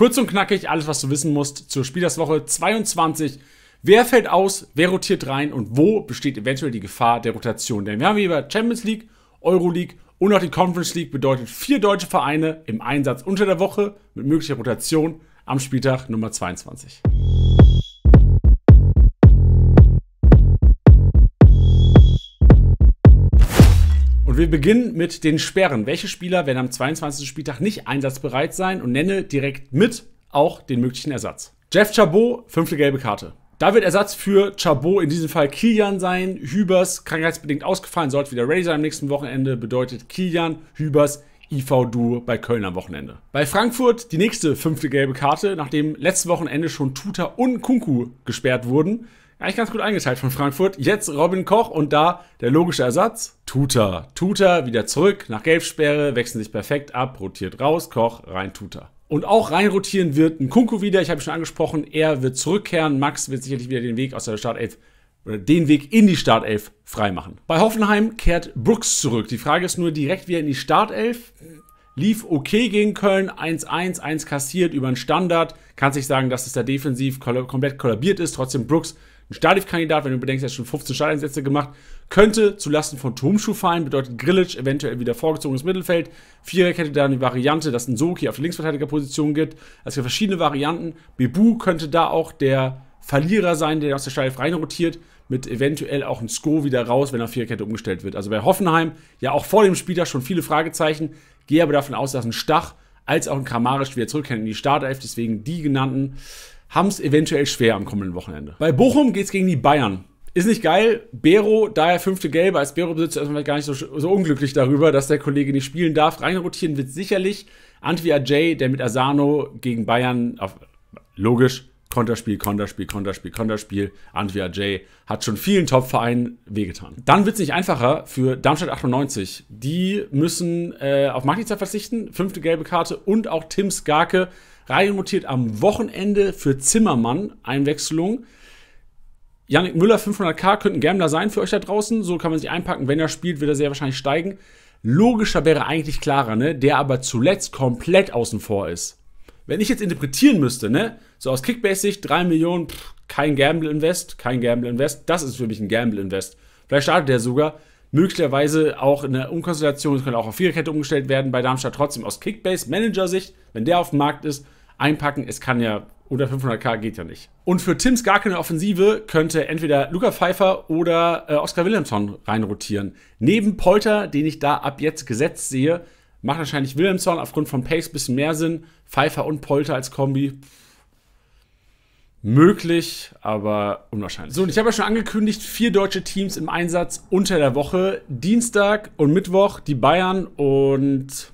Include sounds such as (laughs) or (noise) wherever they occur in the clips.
Kurz und knackig, alles, was du wissen musst zur Spielerswoche 22. Wer fällt aus, wer rotiert rein und wo besteht eventuell die Gefahr der Rotation? Denn wir haben hier über Champions League, Euro League und auch die Conference League bedeutet vier deutsche Vereine im Einsatz unter der Woche mit möglicher Rotation am Spieltag Nummer 22. wir beginnen mit den Sperren. Welche Spieler werden am 22. Spieltag nicht einsatzbereit sein und nenne direkt mit auch den möglichen Ersatz. Jeff Chabot, fünfte gelbe Karte. Da wird Ersatz für Chabot in diesem Fall Kilian sein. Hübers, krankheitsbedingt ausgefallen, sollte wieder ready sein am nächsten Wochenende. Bedeutet Kilian, Hübers, IV-Duo bei Köln am Wochenende. Bei Frankfurt die nächste fünfte gelbe Karte, nachdem letztes Wochenende schon Tuta und Kunku gesperrt wurden, eigentlich ganz gut eingeteilt von Frankfurt. Jetzt Robin Koch und da der logische Ersatz, Tuta. Tuta wieder zurück nach Gelbsperre, wechseln sich perfekt ab, rotiert raus, Koch rein, Tuta. Und auch reinrotieren wird ein Kunku wieder, ich habe schon angesprochen, er wird zurückkehren, Max wird sicherlich wieder den Weg aus der Startelf oder den Weg in die Startelf freimachen. Bei Hoffenheim kehrt Brooks zurück. Die Frage ist nur direkt wieder in die Startelf. Lief okay gegen Köln, 1-1, 1 kassiert über einen Standard. Kannst nicht sagen, dass es da defensiv komplett kollabiert ist. Trotzdem Brooks, ein Startelf-Kandidat, wenn du bedenkst, er hat schon 15 Starteinsätze gemacht. Könnte zulasten von Turmschuh fallen, bedeutet Grillitsch eventuell wieder vorgezogenes Mittelfeld. Vierer hätte da eine Variante, dass ein Soki auf der Linksverteidigerposition gibt. Also verschiedene Varianten. Bebu könnte da auch der Verlierer sein, der aus der Steilf reinrotiert, mit eventuell auch ein Sko wieder raus, wenn er Viererkette umgestellt wird. Also bei Hoffenheim, ja auch vor dem Spieltag schon viele Fragezeichen, gehe aber davon aus, dass ein Stach als auch ein Kramarisch wieder zurückkehren in die Startelf, deswegen die genannten haben es eventuell schwer am kommenden Wochenende. Bei Bochum geht es gegen die Bayern. Ist nicht geil. Bero, daher fünfte Gelbe, als Bero-Besitzer ist man gar nicht so, so, unglücklich darüber, dass der Kollege nicht spielen darf. Reinrotieren wird sicherlich Antwi Ajay, der mit Asano gegen Bayern, auf, logisch, Konterspiel, Konterspiel, Konterspiel, Konterspiel. Andrea J hat schon vielen Top-Vereinen wehgetan. Dann wird es nicht einfacher für Darmstadt 98. Die müssen äh, auf Magnica verzichten, fünfte gelbe Karte und auch Tim Skarke reinmutiert am Wochenende für Zimmermann Einwechslung. Yannick Müller 500k könnten Gambler sein für euch da draußen. So kann man sich einpacken. Wenn er spielt, wird er sehr wahrscheinlich steigen. Logischer wäre eigentlich klarer, ne? der aber zuletzt komplett außen vor ist. Wenn ich jetzt interpretieren müsste, ne, so aus Kickbase-Sicht 3 Millionen, pff, kein Gamble-Invest, kein Gamble-Invest, das ist für mich ein Gamble-Invest. Vielleicht startet der sogar möglicherweise auch in der Umkonstellation, es könnte auch auf Viererkette umgestellt werden bei Darmstadt trotzdem aus Kickbase-Manager-Sicht, wenn der auf dem Markt ist, einpacken, es kann ja unter 500k geht ja nicht. Und für Tims gar keine Offensive könnte entweder Luca Pfeiffer oder äh, Oskar Wilhelmsson reinrotieren. Neben Polter, den ich da ab jetzt gesetzt sehe, Macht wahrscheinlich Wilhelmsson aufgrund von Pace ein bisschen mehr Sinn. Pfeiffer und Polter als Kombi. Möglich, aber unwahrscheinlich. So, und ich habe ja schon angekündigt, vier deutsche Teams im Einsatz unter der Woche. Dienstag und Mittwoch die Bayern und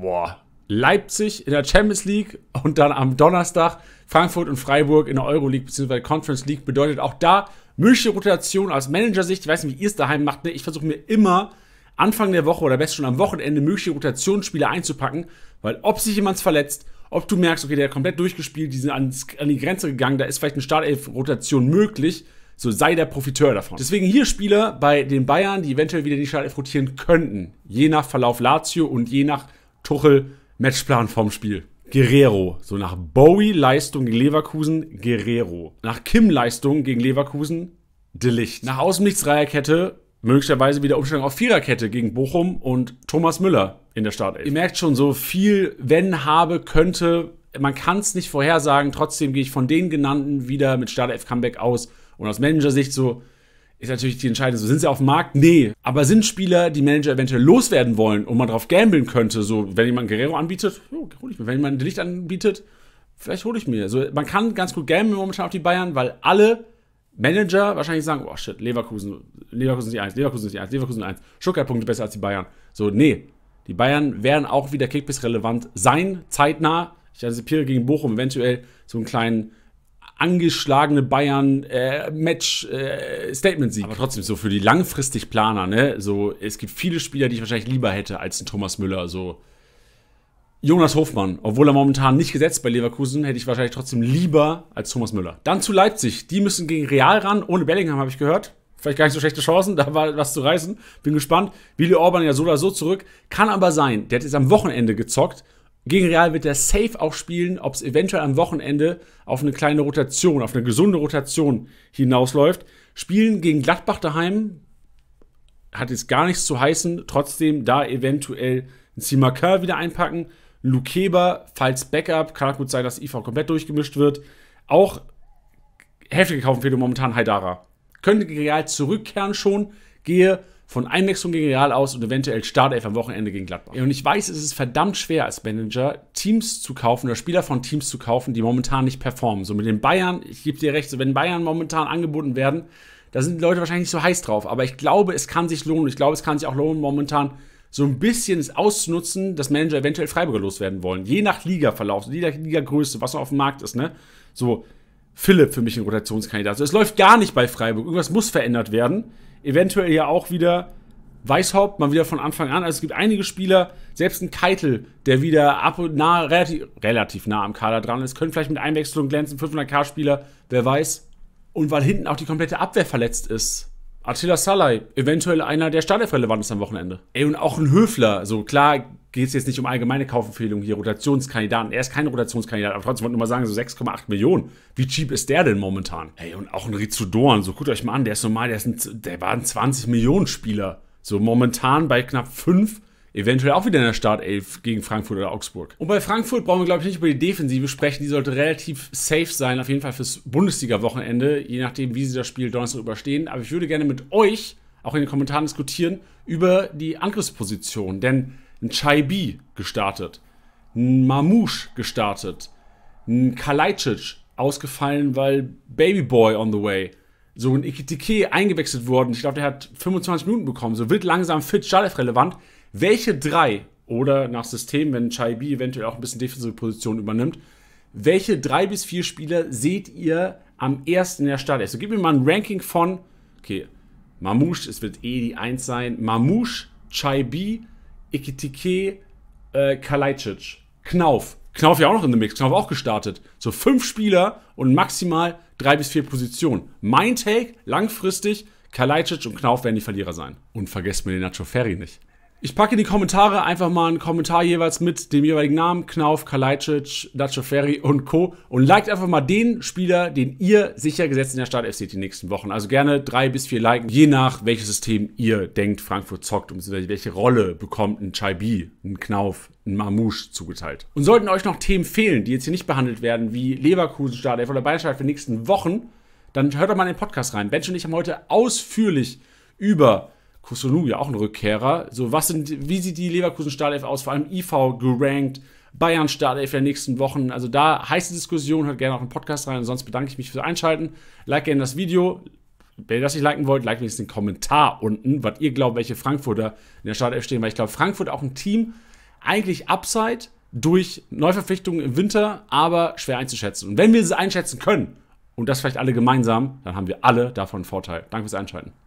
boah, Leipzig in der Champions League und dann am Donnerstag Frankfurt und Freiburg in der Euro League bzw. Conference League bedeutet auch da mögliche Rotation aus Managersicht. Ich weiß nicht, wie ihr es daheim macht. Ne? Ich versuche mir immer Anfang der Woche oder besser schon am Wochenende mögliche Rotationsspiele einzupacken, weil ob sich jemand verletzt, ob du merkst, okay, der hat komplett durchgespielt, die sind an die Grenze gegangen, da ist vielleicht eine Startelf-Rotation möglich, so sei der Profiteur davon. Deswegen hier Spieler bei den Bayern, die eventuell wieder die Startelf rotieren könnten, je nach Verlauf Lazio und je nach Tuchel Matchplan vom Spiel. Guerrero, so nach Bowie Leistung gegen Leverkusen, Guerrero. Nach Kim Leistung gegen Leverkusen, De Licht. Nach Außennichtsreierkette möglicherweise wieder Umstellung auf Viererkette gegen Bochum und Thomas Müller in der Startelf. Ihr merkt schon so viel, wenn, habe, könnte. Man kann es nicht vorhersagen. Trotzdem gehe ich von den genannten wieder mit Startelf-Comeback aus. Und aus Manager-Sicht so ist natürlich die Entscheidung, so sind sie auf dem Markt? Nee. Aber sind Spieler, die Manager eventuell loswerden wollen und man drauf gambeln könnte, so wenn jemand Guerrero anbietet, jo, hol ich mir. Wenn jemand Licht anbietet, vielleicht hole ich mir. Also man kann ganz gut gambeln momentan auf die Bayern, weil alle Manager wahrscheinlich sagen, oh shit, Leverkusen, Leverkusen ist die 1, Leverkusen ist die 1, Leverkusen ist die 1, Stuttgart Punkte besser als die Bayern. So, nee, die Bayern werden auch wieder Kickbiss relevant sein, zeitnah. Ich antizipiere gegen Bochum eventuell so einen kleinen angeschlagene Bayern äh, Match äh, Statement Sieg. Aber trotzdem so für die langfristig Planer, ne? So es gibt viele Spieler, die ich wahrscheinlich lieber hätte als einen Thomas Müller so Jonas Hofmann, obwohl er momentan nicht gesetzt bei Leverkusen, hätte ich wahrscheinlich trotzdem lieber als Thomas Müller. Dann zu Leipzig. Die müssen gegen Real ran, ohne Bellingham habe ich gehört. Vielleicht gar nicht so schlechte Chancen, (laughs) da war was zu reißen. Bin gespannt. Willi Orban ja so oder so zurück. Kann aber sein, der hat jetzt am Wochenende gezockt. Gegen Real wird er safe auch spielen, ob es eventuell am Wochenende auf eine kleine Rotation, auf eine gesunde Rotation hinausläuft. Spielen gegen Gladbach daheim hat jetzt gar nichts zu heißen. Trotzdem da eventuell ein Simakar wieder einpacken. Lukeba, falls Backup, kann auch gut sein, dass IV komplett durchgemischt wird. Auch heftig gekauft fehlt momentan Haidara. Könnte gegen Real zurückkehren schon, gehe von Einwechslung gegen Real aus und eventuell starte er am Wochenende gegen Gladbach. Und ich weiß, es ist verdammt schwer als Manager, Teams zu kaufen oder Spieler von Teams zu kaufen, die momentan nicht performen. So mit den Bayern, ich gebe dir recht, so wenn Bayern momentan angeboten werden, da sind die Leute wahrscheinlich nicht so heiß drauf. Aber ich glaube, es kann sich lohnen. Ich glaube, es kann sich auch lohnen, momentan so ein bisschen es auszunutzen, dass Manager eventuell Freiburger loswerden wollen. Je nach Ligaverlauf, je nach Ligagröße, was auch auf dem Markt ist, ne? So, Philipp für mich ein Rotationskandidat. Also, es läuft gar nicht bei Freiburg. Irgendwas muss verändert werden. Eventuell ja auch wieder Weißhaupt mal wieder von Anfang an. Also es gibt einige Spieler, selbst ein Keitel, der wieder ab und nah, relativ, relativ nah am Kader dran ist, können vielleicht mit Einwechslung glänzen, 500k-Spieler, wer weiß. Und weil hinten auch die komplette Abwehr verletzt ist. Attila Salai, eventuell einer der Startelf-relevant ist am Wochenende. Ey, und auch ein Höfler. So, klar geht es jetzt nicht um allgemeine Kaufempfehlungen hier, Rotationskandidaten. Er ist kein Rotationskandidat, aber trotzdem wollte ich nur mal sagen, so 6,8 Millionen. Wie cheap ist der denn momentan? Ey, und auch ein Rizudoran, so guckt euch mal an, der ist normal, der, ist ein, der war ein 20-Millionen-Spieler. So momentan bei knapp 5 eventuell auch wieder in der Startelf gegen Frankfurt oder Augsburg. Und bei Frankfurt brauchen wir, glaube ich, nicht über die Defensive sprechen. Die sollte relativ safe sein, auf jeden Fall fürs Bundesliga-Wochenende, je nachdem, wie sie das Spiel Donnerstag überstehen. Aber ich würde gerne mit euch auch in den Kommentaren diskutieren über die Angriffsposition. Denn ein Chai B gestartet, ein Mamouche gestartet, ein Kalajdzic ausgefallen, weil Babyboy on the way. So ein Ikitike eingewechselt worden. Ich glaube, der hat 25 Minuten bekommen. So wird langsam fit, Startelf relevant. Welche drei, oder nach System, wenn Chai B eventuell auch ein bisschen defensive Position übernimmt, welche drei bis vier Spieler seht ihr am ersten in der Startelf? So, also gib mir mal ein Ranking von, okay, Mamouche, es wird eh die Eins sein, Mamouche, Chai B, Ikitike, äh, Kalajdzic, Knauf. Knauf ja auch noch in dem Mix, Knauf auch gestartet. So fünf Spieler und maximal drei bis vier Positionen. Mein Take, langfristig, Kalajdzic und Knauf werden die Verlierer sein. Und vergesst mir den Nacho Ferry nicht. Ich packe in die Kommentare einfach mal einen Kommentar jeweils mit dem jeweiligen Namen, Knauf, Kalajdzic, Dacio Ferry und Co. Und liked einfach mal den Spieler, den ihr sicher gesetzt in der Startelf seht die nächsten Wochen. Also gerne drei bis vier liken, je nach welches System ihr denkt, Frankfurt zockt und welche Rolle bekommt ein Chaibi, ein Knauf, ein Mamouche zugeteilt. Und sollten euch noch Themen fehlen, die jetzt hier nicht behandelt werden, wie Leverkusen Startelf oder Bayern Startelf für die nächsten Wochen, dann hört doch mal in den Podcast rein. Bench und ich haben heute ausführlich über Kusunu, ja auch ein Rückkehrer. So, was sind, wie sieht die Leverkusen Startelf aus? Vor allem IV gerankt, Bayern Startelf der nächsten Wochen. Also da heiße Diskussion, hört gerne auch einen Podcast rein. Ansonsten bedanke ich mich fürs Einschalten. Like gerne das Video. Wenn ihr das nicht liken wollt, like wenigstens den Kommentar unten, was ihr glaubt, welche Frankfurter in der Startelf stehen, weil ich glaube, Frankfurt auch ein Team eigentlich upside durch Neuverpflichtungen im Winter, aber schwer einzuschätzen. Und wenn wir sie einschätzen können, und das vielleicht alle gemeinsam, dann haben wir alle davon Vorteil. Danke fürs Einschalten.